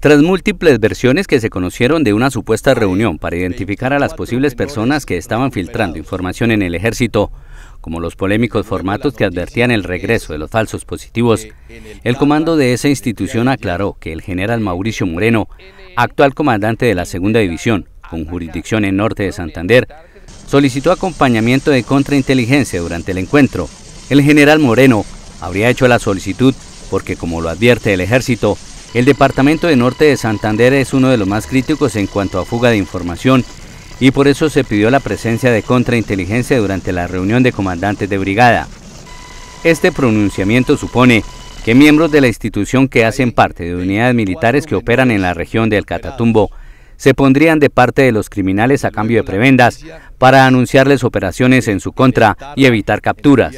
Tras múltiples versiones que se conocieron de una supuesta reunión para identificar a las posibles personas que estaban filtrando información en el ejército, como los polémicos formatos que advertían el regreso de los falsos positivos, el comando de esa institución aclaró que el general Mauricio Moreno, actual comandante de la Segunda División, con jurisdicción en norte de Santander, solicitó acompañamiento de contrainteligencia durante el encuentro. El general Moreno habría hecho la solicitud porque, como lo advierte el ejército, el departamento de Norte de Santander es uno de los más críticos en cuanto a fuga de información y por eso se pidió la presencia de contrainteligencia durante la reunión de comandantes de brigada. Este pronunciamiento supone que miembros de la institución que hacen parte de unidades militares que operan en la región del Catatumbo se pondrían de parte de los criminales a cambio de prebendas para anunciarles operaciones en su contra y evitar capturas.